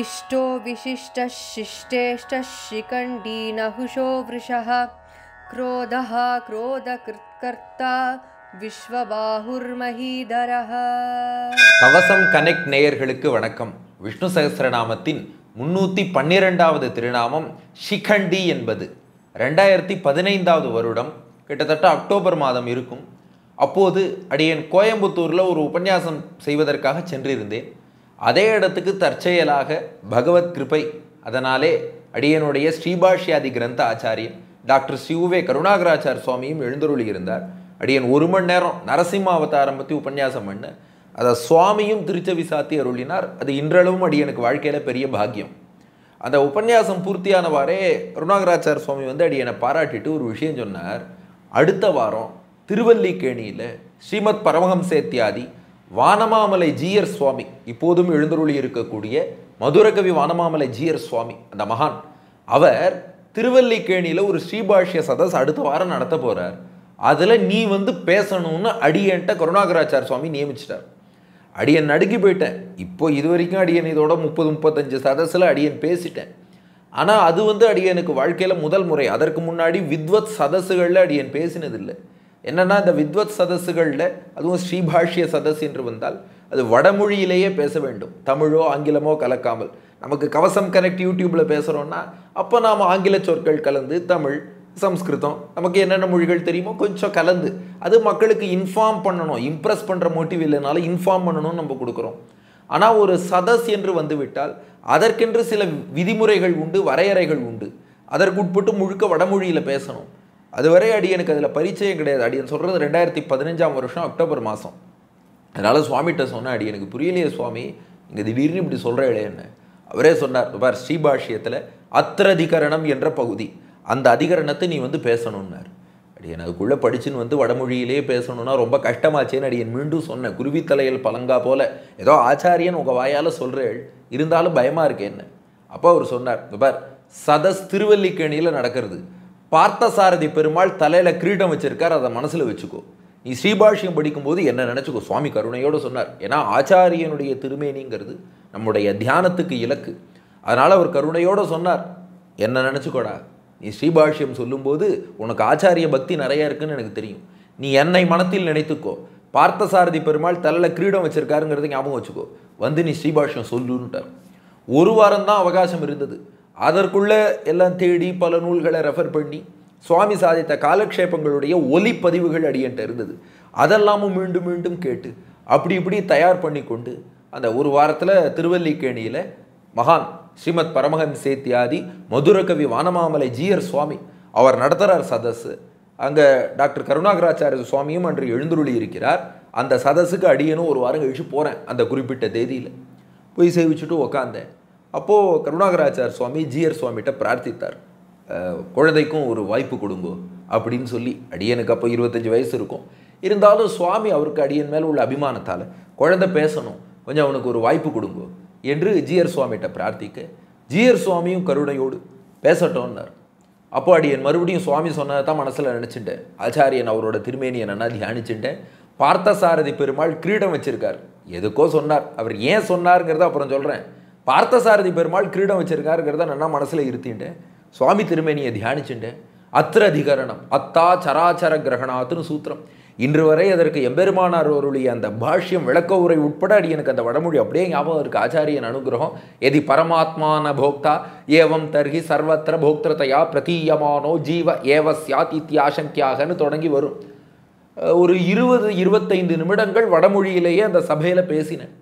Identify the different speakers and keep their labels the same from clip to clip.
Speaker 1: இஷ்டோ विशिष्टः शिष्टेष्टः शिखण्डी க்ரோத वृषः क्रोधः கவசம் கனெக்ட் நேயர்களுக்கு வணக்கம் விஷ்ணு சகசிரநாமத்தின் முன்னூற்றி பன்னிரெண்டாவது திருநாமம் ஷிகண்டி என்பது ரெண்டாயிரத்தி பதினைந்தாவது வருடம் கிட்டத்தட்ட அக்டோபர் மாதம் இருக்கும் அப்போது அடியன் கோயம்புத்தூரில் ஒரு உபன்யாசம் செய்வதற்காக சென்றிருந்தேன் அதே இடத்துக்கு தற்செயலாக பகவத் கிருபை அதனாலே அடியனுடைய ஸ்ரீபாஷ்யாதி கிரந்த ஆச்சாரியன் டாக்டர் சிவுவே கருணாகராச்சார் சுவாமியும் எழுந்தருளி இருந்தார் அடியன் ஒரு மணி நேரம் நரசிம்ம அவதாரம் பற்றி உபன்யாசம் பண்ண அதை சுவாமியும் திருச்சவி சாத்தி அருளினார் அது இன்றளவும் அடியனுக்கு வாழ்க்கையில் பெரிய பாக்கியம் அந்த உபன்யாசம் பூர்த்தியானவாறே கருணாகராச்சார் சுவாமி வந்து அடியனை பாராட்டிட்டு ஒரு விஷயம் சொன்னார் அடுத்த வாரம் திருவல்லிக்கேணியில் ஸ்ரீமத் பரமஹம்சேத்தியாதி வானமாமலை ஜீயர் சுவாமி இப்போதும் எழுந்தருளி இருக்கக்கூடிய மதுரகவி வானமாமலை ஜீயர் சுவாமி அந்த மகான் அவர் திருவல்லிக்கேணியில் ஒரு ஸ்ரீபாஷ்ய சதஸ் அடுத்த வாரம் நடத்த போகிறார் அதில் நீ வந்து பேசணும்னு அடியன்ட்ட கருணாகராச்சார் சுவாமி நியமிச்சிட்டார் அடியன் நடுக்கி போயிட்டேன் இப்போ இது வரைக்கும் அடியன் இதோட முப்பது முப்பத்தஞ்சு சதஸில் அடியன் பேசிட்டேன் ஆனால் அது வந்து அடியனுக்கு வாழ்க்கையில் முதல் முறை அதற்கு முன்னாடி வித்வத் சதஸுகளில் அடியன் பேசினதில்லை என்னென்னா இந்த வித்வத் சதஸ்ஸுகளில் அதுவும் ஸ்ரீபாஷ்ய சதஸ் என்று வந்தால் அது வடமொழியிலேயே பேச வேண்டும் தமிழோ ஆங்கிலமோ கலக்காமல் நமக்கு கவசம் கனெக்ட் யூடியூப்பில் பேசுகிறோன்னா அப்போ நாம் ஆங்கில சொற்கள் கலந்து தமிழ் சம்ஸ்கிருதம் நமக்கு என்னென்ன மொழிகள் தெரியுமோ கொஞ்சம் கலந்து அது மக்களுக்கு இன்ஃபார்ம் பண்ணணும் இம்ப்ரெஸ் பண்ணுற மோட்டிவ் இல்லைனால இன்ஃபார்ம் பண்ணணும்னு நம்ம கொடுக்குறோம் ஆனால் ஒரு சதஸ் என்று வந்துவிட்டால் அதற்கென்று சில விதிமுறைகள் உண்டு வரையறைகள் உண்டு அதற்கு உட்பட்டு முழுக்க வடமொழியில் பேசணும் அதுவரை அடியனுக்கு அதில் பரிச்சயம் கிடையாது அடியன் சொல்கிறது ரெண்டாயிரத்தி பதினஞ்சாம் வருஷம் அக்டோபர் மாதம் அதனால் சுவாமிகிட்ட சொன்ன அடியனுக்கு புரியலையே சுவாமி இங்கே திடீர்னு இப்படி சொல்கிறேளே என்ன அவரே சொன்னார் பார் ஸ்ரீபாஷ்யத்தில் அத்திரதிகரணம் என்ற பகுதி அந்த அதிகரணத்தை நீ வந்து பேசணுன்னார் அடியன் அதுக்குள்ளே படிச்சுன்னு வந்து வடமொழியிலேயே பேசணும்னா ரொம்ப கஷ்டமாச்சேன்னு அடியன் மீண்டும் சொன்னேன் குருவித்தலையில் பழங்கா போல் ஏதோ ஆச்சாரியன் உங்கள் வாயால் சொல்கிறேள் இருந்தாலும் பயமாக இருக்கேன்னு அப்போ அவர் சொன்னார் பார் சதஸ் திருவல்லிக்கேணியில் நடக்கிறது பார்த்தசாரதி பெருமாள் தலையில் கிரீடம் வச்சிருக்கார் அதை மனசில் வச்சுக்கோ நீ ஸ்ரீபாஷ்யம் படிக்கும்போது என்ன நினச்சிக்கோ சுவாமி கருணையோடு சொன்னார் ஏன்னா ஆச்சாரியனுடைய திருமேனிங்கிறது நம்முடைய தியானத்துக்கு இலக்கு அதனால் அவர் கருணையோடு சொன்னார் என்ன நினச்சிக்கோடா நீ ஸ்ரீபாஷ்யம் சொல்லும்போது உனக்கு ஆச்சாரிய பக்தி நிறையா இருக்குன்னு எனக்கு தெரியும் நீ என்னை மனத்தில் நினைத்துக்கோ பார்த்தசாரதி பெருமாள் தலையில் கிரீடம் வச்சுருக்காருங்கிறத ஞாபகம் வச்சுக்கோ வந்து நீ ஸ்ரீபாஷ்யம் சொல்லுன்ட்டார் ஒரு வாரம் தான் அவகாசம் இருந்தது அதற்குள்ளே எல்லாம் தேடி பல நூல்களை ரெஃபர் பண்ணி சுவாமி சாதித்த காலக்ஷேபங்களுடைய ஒலிப்பதிவுகள் அடியன்ட்டு இருந்தது அதெல்லாமும் மீண்டும் மீண்டும் கேட்டு அப்படி இப்படி தயார் பண்ணி கொண்டு அந்த ஒரு வாரத்தில் திருவல்லிக்கேணியில் மகான் ஸ்ரீமத் பரமஹன் சேத்தியாதி மதுரகவி வானமாமலை ஜியர் சுவாமி அவர் நடத்துகிறார் சதஸ்ஸு அங்கே டாக்டர் கருணாகராச்சாரிய சுவாமியும் அன்று எழுந்துருளி இருக்கிறார் அந்த சதஸுக்கு அடியனும் ஒரு வாரம் கழிச்சு போகிறேன் அந்த குறிப்பிட்ட தேதியில் போய் சேவிச்சுட்டு உக்காந்தேன் அப்போது கருணாகராச்சார் சுவாமி ஜிஆர் சுவாமிகிட்ட பிரார்த்தித்தார் குழந்தைக்கும் ஒரு வாய்ப்பு கொடுங்கோ அப்படின்னு சொல்லி அடியனுக்கு அப்போ இருபத்தஞ்சி வயசு இருக்கும் இருந்தாலும் சுவாமி அவருக்கு அடியன் மேலே உள்ள அபிமானத்தால் குழந்தை பேசணும் கொஞ்சம் அவனுக்கு ஒரு வாய்ப்பு கொடுங்கோ என்று ஜிஆர் சுவாமிகிட்ட பிரார்த்திக்க ஜிஆர் சுவாமியும் கருணையோடு பேசட்டோன்னார் அப்போ அடியன் மறுபடியும் சுவாமி சொன்னதை தான் மனசில் நினச்சிட்டேன் ஆச்சாரியன் அவரோட திருமேனியை நல்லா தியானிச்சுட்டேன் பார்த்தசாரதி பெருமாள் கிரீடம் வச்சுருக்கார் எதுக்கோ சொன்னார் அவர் ஏன் சொன்னாருங்கிறத அப்புறம் சொல்கிறேன் பார்த்தசாரதி பெருமாள் கிரீடம் வச்சிருக்காருங்கிறத நான் மனசில் இருத்தின்ட்டேன் சுவாமி திருமேனியை தியானிச்சுண்டு அத்திர அதிகரணம் அத்தா சராச்சர கிரகணாத்துன்னு சூத்திரம் இன்று வரை அதற்கு எம்பெருமானார் அவருடைய அந்த பாஷ்யம் விளக்க உரை உட்பட அடி எனக்கு அந்த வடமொழி அப்படியே ஞாபகம் இருக்குது ஆச்சாரியன் அனுகிரகம் எதி பரமாத்மான போக்தா ஏவம் தர்ஹி சர்வத்திர போக்திரத்தையா பிரதீயமானோ ஜீவ ஏவ சியாத் இத்தியாசங்கியாகனு தொடங்கி வரும் ஒரு இருபது இருபத்தைந்து நிமிடங்கள் வடமொழியிலேயே அந்த சபையில் பேசினேன்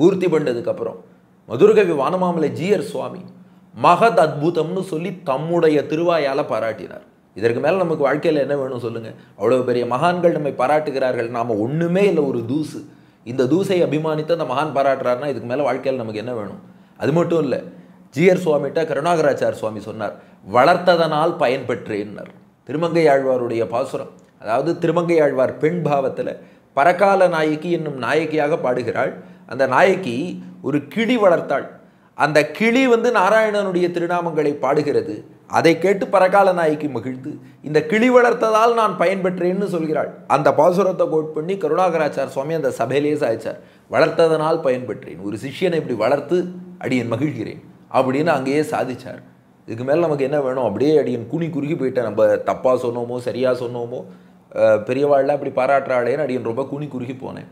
Speaker 1: பூர்த்தி பண்ணதுக்கப்புறம் மதுரகவி வானமாமலை ஜிஆர் சுவாமி மகத் அத்புதம்னு சொல்லி தம்முடைய திருவாயால் பாராட்டினார் இதற்கு மேலே நமக்கு வாழ்க்கையில் என்ன வேணும் சொல்லுங்கள் அவ்வளோ பெரிய மகான்கள் நம்மை பாராட்டுகிறார்கள் நாம் ஒன்றுமே இல்லை ஒரு தூசு இந்த தூசை அபிமானித்து அந்த மகான் பாராட்டுறாருன்னா இதுக்கு மேலே வாழ்க்கையில் நமக்கு என்ன வேணும் அது மட்டும் இல்லை ஜிஆர் சுவாமிகிட்ட கருணாகராச்சார் சுவாமி சொன்னார் வளர்த்ததனால் பயன்பெற்றேன்னார் திருமங்கையாழ்வாருடைய பாசுரம் அதாவது திருமங்கையாழ்வார் பெண் பாவத்தில் பரக்கால நாயகி என்னும் நாயகியாக பாடுகிறாள் அந்த நாயகி ஒரு கிளி வளர்த்தாள் அந்த கிளி வந்து நாராயணனுடைய திருநாமங்களை பாடுகிறது அதை கேட்டு பரகால நாய்க்கு மகிழ்ந்து இந்த கிளி வளர்த்ததால் நான் பயன்பெற்றேன்னு சொல்கிறாள் அந்த பாசுரத்தை கோட் பண்ணி கருணாகராச்சார் சுவாமி அந்த சபையிலேயே சாய்ச்சார் வளர்த்ததனால் பயன்பெற்றேன் ஒரு சிஷியனை இப்படி வளர்த்து அடியன் மகிழ்கிறேன் அப்படின்னு அங்கேயே சாதிச்சார் இதுக்கு மேலே நமக்கு என்ன வேணும் அப்படியே அடியன் குனி குறுகி போயிட்டேன் நம்ம தப்பாக சொன்னோமோ சரியாக சொன்னோமோ பெரியவாழ்லாம் அப்படி பாராட்டுறாளேன்னு அடியன் ரொம்ப குனி குறுகி போனேன்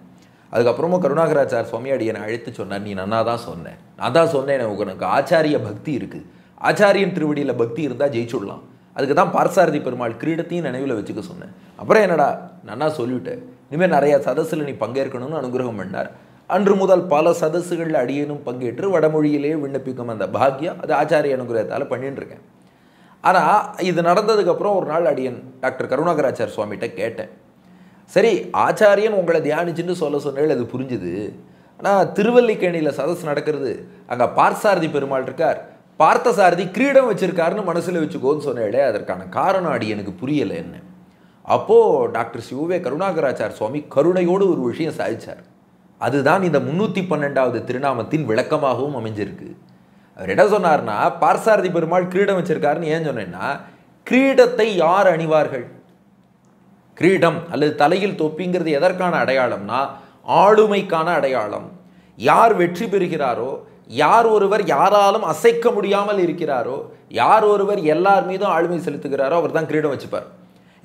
Speaker 1: அதுக்கப்புறமும் கருணாகராச்சார் அடி என்னை அழைத்து சொன்னார் நீ நன்னா தான் சொன்னேன் நான் தான் சொன்னேன் உனக்கு ஆச்சாரிய பக்தி இருக்குது ஆச்சாரியன் திருவடியில் பக்தி இருந்தால் ஜெயிச்சுடலாம் அதுக்கு தான் பார்சாரதி பெருமாள் கிரீடத்தையும் நினைவில் வச்சுக்க சொன்னேன் அப்புறம் என்னடா நன்னா சொல்லிவிட்டேன் இனிமேல் நிறையா சதஸில் நீ பங்கேற்கணும்னு அனுகிரகம் பண்ணார் அன்று முதல் பல சதஸுகளில் அடியனும் பங்கேற்று வடமொழியிலேயே விண்ணப்பிக்கும் அந்த பாக்யம் அது ஆச்சாரிய அனுகிரகத்தால் பண்ணிட்டுருக்கேன் ஆனால் இது நடந்ததுக்கப்புறம் ஒரு நாள் அடியன் டாக்டர் கருணாகராச்சார் சுவாமிகிட்ட கேட்டேன் சரி ஆச்சாரியன் உங்களை தியானிச்சுன்னு சொல்ல சொன்னால் அது புரிஞ்சுது ஆனால் திருவல்லிக்கேணியில் சதஸ் நடக்கிறது அங்கே பார்சாரதி பெருமாள் இருக்கார் பார்த்தசாரதி கிரீடம் வச்சுருக்காருன்னு மனசில் வச்சுக்கோன்னு சொன்னேடே அதற்கான காரணம் அடி எனக்கு புரியலை என்ன அப்போது டாக்டர் சிவவே கருணாகராச்சார் சுவாமி கருணையோடு ஒரு விஷயம் சாதித்தார் அதுதான் இந்த முந்நூற்றி பன்னெண்டாவது திருநாமத்தின் விளக்கமாகவும் அமைஞ்சிருக்கு அவர் என்ன சொன்னார்னா பார்சாரதி பெருமாள் கிரீடம் வச்சிருக்காருன்னு ஏன் சொன்னேன்னா கிரீடத்தை யார் அணிவார்கள் கிரீடம் அல்லது தலையில் தொப்பிங்கிறது எதற்கான அடையாளம்னா ஆளுமைக்கான அடையாளம் யார் வெற்றி பெறுகிறாரோ யார் ஒருவர் யாராலும் அசைக்க முடியாமல் இருக்கிறாரோ யார் ஒருவர் எல்லார் மீதும் ஆளுமை செலுத்துகிறாரோ அவர் தான் கிரீடம் வச்சுப்பார்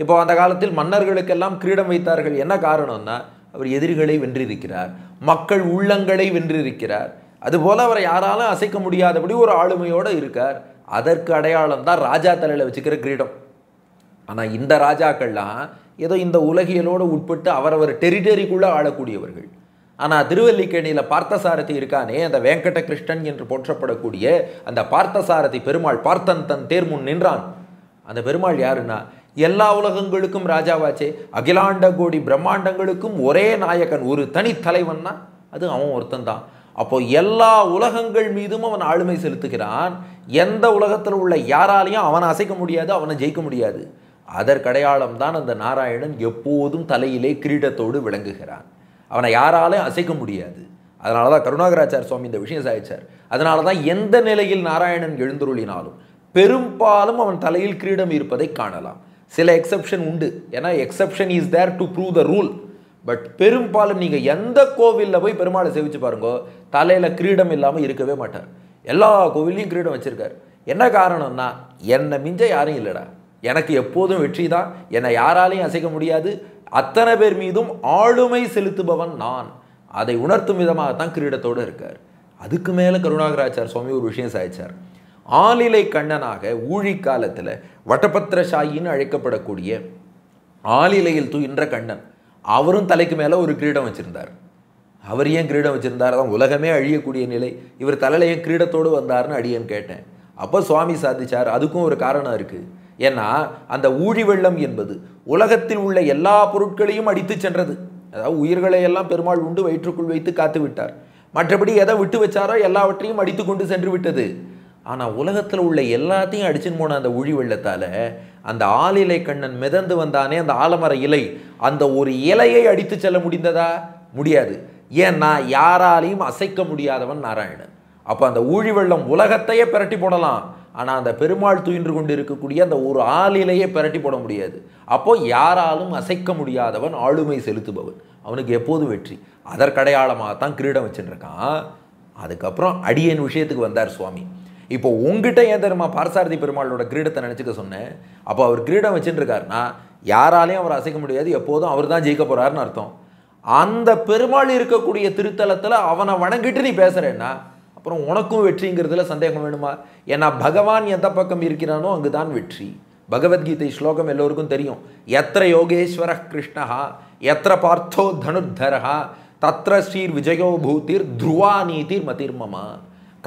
Speaker 1: இப்போ அந்த காலத்தில் மன்னர்களுக்கெல்லாம் கிரீடம் வைத்தார்கள் என்ன காரணம்னா அவர் எதிரிகளை வென்றிருக்கிறார் மக்கள் உள்ளங்களை வென்றிருக்கிறார் அதுபோல் அவரை யாராலும் அசைக்க முடியாதபடி ஒரு ஆளுமையோடு இருக்கார் அதற்கு அடையாளம் தான் ராஜா தலையில் வச்சுக்கிற கிரீடம் ஆனால் இந்த ராஜாக்கள்லாம் ஏதோ இந்த உலகியலோடு உட்பட்டு அவரவர் டெரிட்டரிக்குள்ளே ஆளக்கூடியவர்கள் ஆனால் திருவல்லிக்கேணியில் பார்த்தசாரதி இருக்கானே அந்த வெங்கட கிருஷ்ணன் என்று போற்றப்படக்கூடிய அந்த பார்த்தசாரதி பெருமாள் பார்த்தன் தன் தேர்முன் நின்றான் அந்த பெருமாள் யாருன்னா எல்லா உலகங்களுக்கும் ராஜாவாச்சே அகிலாண்ட கோடி பிரம்மாண்டங்களுக்கும் ஒரே நாயகன் ஒரு தனித்தலைவன்னா அது அவன் ஒருத்தன் தான் அப்போ எல்லா உலகங்கள் மீதும் அவன் ஆளுமை செலுத்துகிறான் எந்த உலகத்தில் உள்ள யாராலையும் அவனை அசைக்க முடியாது அவனை ஜெயிக்க முடியாது அதற்கடையாளம்தான் அந்த நாராயணன் எப்போதும் தலையிலே கிரீடத்தோடு விளங்குகிறான் அவனை யாராலும் அசைக்க முடியாது அதனால தான் கருணாகராச்சார் சுவாமி இந்த விஷயம் சாய்ச்சார் அதனால தான் எந்த நிலையில் நாராயணன் எழுந்தருளினாலும் பெரும்பாலும் அவன் தலையில் கிரீடம் இருப்பதை காணலாம் சில எக்ஸப்ஷன் உண்டு ஏன்னா exception is there to prove the rule but பெரும்பாலும் நீங்கள் எந்த கோவிலில் போய் பெருமாளை சேவிச்சு பாருங்கோ தலையில் கிரீடம் இல்லாமல் இருக்கவே மாட்டார் எல்லா கோவில்லையும் கிரீடம் வச்சுருக்கார் என்ன காரணம்னா என்னை மிஞ்ச யாரும் இல்லைடா எனக்கு எப்போதும் வெற்றி தான் என்னை யாராலையும் அசைக்க முடியாது அத்தனை பேர் மீதும் ஆளுமை செலுத்துபவன் நான் அதை உணர்த்தும் விதமாகத்தான் கிரீடத்தோடு இருக்கார் அதுக்கு மேலே கருணாகராச்சார் சுவாமி ஒரு விஷயம் சாய்ச்சார் ஆளிலை கண்ணனாக ஊழிக் காலத்தில் வட்டபத்திர சாயின்னு அழைக்கப்படக்கூடிய ஆளிலையில் தூயின்ற கண்ணன் அவரும் தலைக்கு மேலே ஒரு கிரீடம் வச்சுருந்தார் அவர் ஏன் கிரீடம் வச்சுருந்தார் தான் உலகமே அழியக்கூடிய நிலை இவர் தலையில ஏன் கிரீடத்தோடு வந்தார்னு அடியன் கேட்டேன் அப்போ சுவாமி சாதிச்சார் அதுக்கும் ஒரு காரணம் இருக்குது ஏன்னா அந்த ஊழி வெள்ளம் என்பது உலகத்தில் உள்ள எல்லா பொருட்களையும் அடித்து சென்றது அதாவது உயிர்களை எல்லாம் பெருமாள் உண்டு வயிற்றுக்குள் வைத்து காத்து விட்டார் மற்றபடி எதை விட்டு வச்சாரோ எல்லாவற்றையும் அடித்து கொண்டு சென்று விட்டது ஆனால் உலகத்தில் உள்ள எல்லாத்தையும் அடிச்சுன்னு போன அந்த ஊழி வெள்ளத்தால் அந்த ஆலிலை கண்ணன் மிதந்து வந்தானே அந்த ஆலமர இலை அந்த ஒரு இலையை அடித்து செல்ல முடிந்ததா முடியாது ஏன்னா யாராலையும் அசைக்க முடியாதவன் நாராயணன் அப்போ அந்த ஊழி வெள்ளம் உலகத்தையே பிரட்டி போடலாம் ஆனால் அந்த பெருமாள் துயின்று கொண்டு இருக்கக்கூடிய அந்த ஒரு ஆளிலேயே பிரட்டி போட முடியாது அப்போது யாராலும் அசைக்க முடியாதவன் ஆளுமை செலுத்துபவன் அவனுக்கு எப்போதும் வெற்றி அதற்கடையாளமாக தான் கிரீடம் வச்சுட்டுருக்கான் அதுக்கப்புறம் அடியன் விஷயத்துக்கு வந்தார் சுவாமி இப்போ உங்ககிட்ட ஏன் தெரியுமா பார்சாரதி பெருமாளோட கிரீடத்தை நினச்சிக்க சொன்னேன் அப்போ அவர் கிரீடம் வச்சுட்டுருக்காருனா யாராலையும் அவர் அசைக்க முடியாது எப்போதும் அவர் தான் ஜெயிக்க போகிறாருன்னு அர்த்தம் அந்த பெருமாள் இருக்கக்கூடிய திருத்தலத்தில் அவனை வணங்கிட்டு நீ பேசுகிறேன்னா அப்புறம் உனக்கும் வெற்றிங்கிறதுல சந்தேகம் வேணுமா ஏன்னா பகவான் எந்த பக்கம் இருக்கிறானோ அங்கு தான் வெற்றி பகவத்கீதை ஸ்லோகம் எல்லோருக்கும் தெரியும் எத்திர யோகேஸ்வர கிருஷ்ணஹா எத்திர பார்த்தோ தனுர்தரஹா தத்ர ஸ்ரீர் விஜயோ பூத்திர் துருவா நீதிர் மதிர்மமா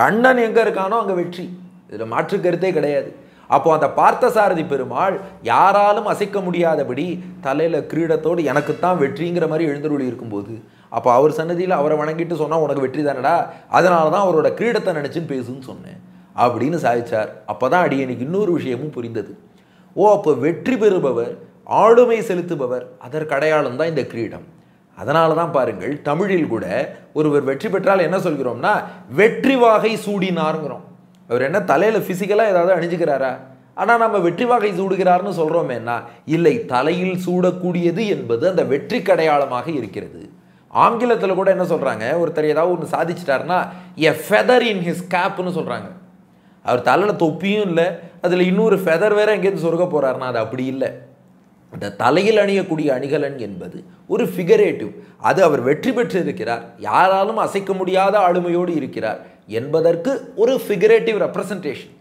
Speaker 1: கண்ணன் எங்கே இருக்கானோ அங்கே வெற்றி இதில் மாற்று கருத்தே கிடையாது அப்போ அந்த பார்த்தசாரதி பெருமாள் யாராலும் அசைக்க முடியாதபடி தலையில் கிரீடத்தோடு எனக்குத்தான் வெற்றிங்கிற மாதிரி எழுந்தருளி இருக்கும்போது அப்போ அவர் சன்னதியில் அவரை வணங்கிட்டு சொன்னால் உனக்கு வெற்றி தானடா அதனால தான் அவரோட கிரீடத்தை நினச்சின்னு பேசுன்னு சொன்னேன் அப்படின்னு சாதிச்சார் அப்போ தான் எனக்கு இன்னொரு விஷயமும் புரிந்தது ஓ அப்போ வெற்றி பெறுபவர் ஆளுமை செலுத்துபவர் அதற்கு அடையாளம் தான் இந்த கிரீடம் அதனால தான் பாருங்கள் தமிழில் கூட ஒருவர் வெற்றி பெற்றால் என்ன சொல்கிறோம்னா வெற்றி வாகை சூடினாருங்கிறோம் அவர் என்ன தலையில் ஃபிசிக்கலாக ஏதாவது அணிஞ்சுக்கிறாரா ஆனால் நம்ம வெற்றி வகை சூடுகிறார்னு சொல்கிறோமேனா இல்லை தலையில் சூடக்கூடியது என்பது அந்த வெற்றி கடையாளமாக இருக்கிறது ஆங்கிலத்தில் கூட என்ன சொல்கிறாங்க ஒருத்தர் ஏதாவது ஒன்று சாதிச்சிட்டாருன்னா எ ஃபெதர் இன் ஹிஸ் கேப்னு சொல்கிறாங்க அவர் தலையில் தொப்பியும் இல்லை அதில் இன்னொரு ஃபெதர் வேறு எங்கேருந்து சொருக போகிறாருன்னா அது அப்படி இல்லை அந்த தலையில் அணியக்கூடிய அணிகலன் என்பது ஒரு ஃபிகரேட்டிவ் அது அவர் வெற்றி பெற்று இருக்கிறார் யாராலும் அசைக்க முடியாத ஆளுமையோடு இருக்கிறார் என்பதற்கு ஒரு ஃபிகரேட்டிவ் ரெப்ரசன்டேஷன்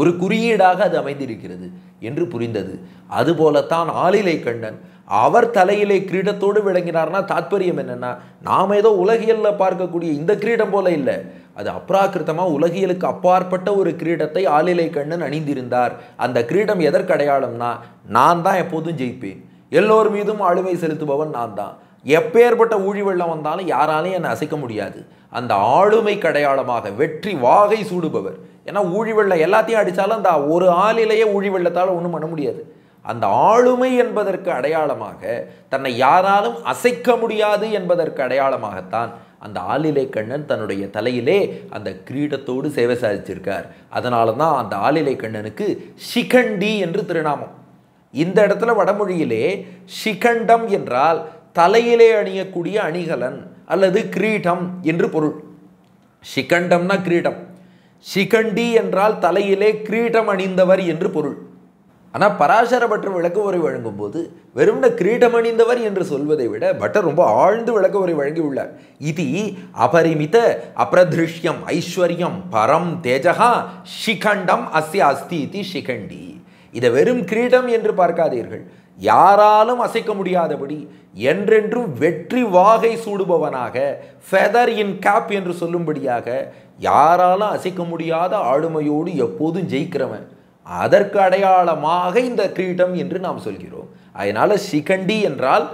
Speaker 1: ஒரு குறியீடாக அது அமைந்திருக்கிறது என்று புரிந்தது அதுபோலத்தான் ஆளிலை கண்ணன் அவர் தலையிலே கிரீடத்தோடு விளங்கினார்னா தாத்பரியம் என்னென்னா நாம் ஏதோ உலகியலில் பார்க்கக்கூடிய இந்த கிரீடம் போல இல்லை அது அப்ராக்கிருத்தமாக உலகியலுக்கு அப்பாற்பட்ட ஒரு கிரீடத்தை ஆளிலை கண்ணன் அணிந்திருந்தார் அந்த கிரீடம் எதற்கு அடையாளம்னா நான் தான் எப்போதும் ஜெயிப்பேன் எல்லோர் மீதும் ஆளுமை செலுத்துபவன் நான் தான் எப்பேற்பட்ட ஊழி வெள்ளம் வந்தாலும் யாராலையும் என்னை அசைக்க முடியாது அந்த ஆளுமை கடையாளமாக வெற்றி வாகை சூடுபவர் ஏன்னா ஊழி வெள்ளம் எல்லாத்தையும் அடித்தாலும் அந்த ஒரு ஆளிலேயே ஊழி வெள்ளத்தால் ஒன்றும் பண்ண முடியாது அந்த ஆளுமை என்பதற்கு அடையாளமாக தன்னை யாராலும் அசைக்க முடியாது என்பதற்கு அடையாளமாகத்தான் அந்த ஆளிலை கண்ணன் தன்னுடைய தலையிலே அந்த கிரீடத்தோடு சேவை சாதிச்சிருக்கார் அதனால தான் அந்த ஆளிலை கண்ணனுக்கு ஷிகண்டி என்று திருநாமம் இந்த இடத்துல வடமொழியிலே ஷிகண்டம் என்றால் தலையிலே அணியக்கூடிய அணிகலன் அல்லது கிரீடம் என்று பொருள் சிகண்டம்னா கிரீடம் சிகண்டி என்றால் தலையிலே கிரீடம் அணிந்தவர் என்று பொருள் ஆனால் பராசர பட்டர் விளக்க உரை வழங்கும் போது வெறும் கிரீடம் அணிந்தவர் என்று சொல்வதை விட பட்டர் ரொம்ப ஆழ்ந்து விளக்க உரை வழங்கியுள்ளார் இது அபரிமித அப்ரதிருஷ்யம் ஐஸ்வர்யம் பரம் தேஜகா சிகண்டம் அஸ்ய அஸ்தி இது சிகண்டி இதை வெறும் கிரீடம் என்று பார்க்காதீர்கள் யாராலும் அசைக்க முடியாதபடி என்றென்றும் வெற்றி வாகை சூடுபவனாக ஃபெதர் இன் கேப் என்று சொல்லும்படியாக யாராலும் அசைக்க முடியாத ஆளுமையோடு எப்போதும் ஜெயிக்கிறவன் அதற்கு அடையாளமாக இந்த கிரீட்டம் என்று நாம் சொல்கிறோம் அதனால் சிகண்டி என்றால்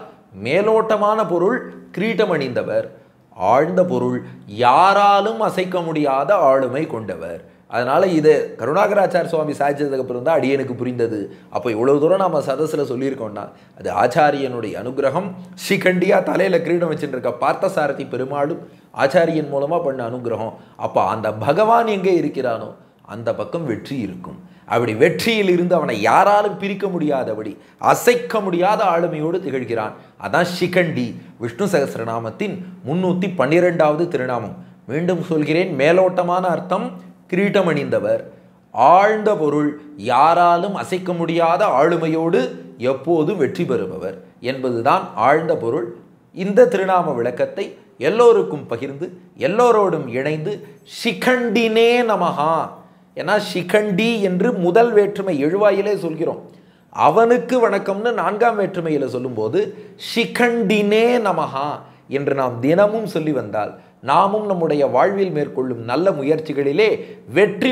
Speaker 1: மேலோட்டமான பொருள் கிரீட்டம் அணிந்தவர் ஆழ்ந்த பொருள் யாராலும் அசைக்க முடியாத ஆளுமை கொண்டவர் அதனால் இது கருணாகராச்சார் சுவாமி சாய்ச்சதுக்கு அப்புறம் தான் அடியனுக்கு புரிந்தது அப்போ இவ்வளோ தூரம் நம்ம சதஸில் சொல்லியிருக்கோம்னா அது ஆச்சாரியனுடைய அனுகிரகம் ஸ்ரீகண்டியாக தலையில் கிரீடம் வச்சுட்டு இருக்க பார்த்தசாரதி பெருமாளும் ஆச்சாரியன் மூலமாக பண்ண அனுகிரகம் அப்போ அந்த பகவான் எங்கே இருக்கிறானோ அந்த பக்கம் வெற்றி இருக்கும் அப்படி வெற்றியில் இருந்து அவனை யாராலும் பிரிக்க முடியாதபடி அசைக்க முடியாத ஆளுமையோடு திகழ்கிறான் அதான் ஷிகண்டி விஷ்ணு சகசிரநாமத்தின் முன்னூற்றி பன்னிரெண்டாவது திருநாமம் மீண்டும் சொல்கிறேன் மேலோட்டமான அர்த்தம் கிரீட்டம் அணிந்தவர் ஆழ்ந்த பொருள் யாராலும் அசைக்க முடியாத ஆளுமையோடு எப்போது வெற்றி பெறுபவர் என்பதுதான் ஆழ்ந்த பொருள் இந்த திருநாம விளக்கத்தை எல்லோருக்கும் பகிர்ந்து எல்லோரோடும் இணைந்து சிகண்டினே நமகா ஏன்னா சிகண்டி என்று முதல் வேற்றுமை எழுவாயிலே சொல்கிறோம் அவனுக்கு வணக்கம்னு நான்காம் வேற்றுமையில் சொல்லும்போது சிகண்டினே நமகா என்று நாம் தினமும் சொல்லி வந்தால் நாமும் நம்முடைய வாழ்வில் மேற்கொள்ளும் நல்ல முயற்சிகளிலே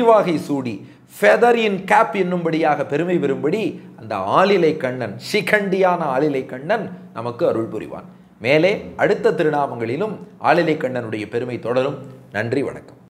Speaker 1: வாகை சூடி ஃபெதர் இன் கேப் என்னும்படியாக பெருமை பெறும்படி அந்த ஆளிலை கண்ணன் ஷிகண்டியான ஆளிலை கண்ணன் நமக்கு அருள் புரிவான் மேலே அடுத்த திருநாமங்களிலும் ஆளிலை கண்ணனுடைய பெருமை தொடரும் நன்றி வணக்கம்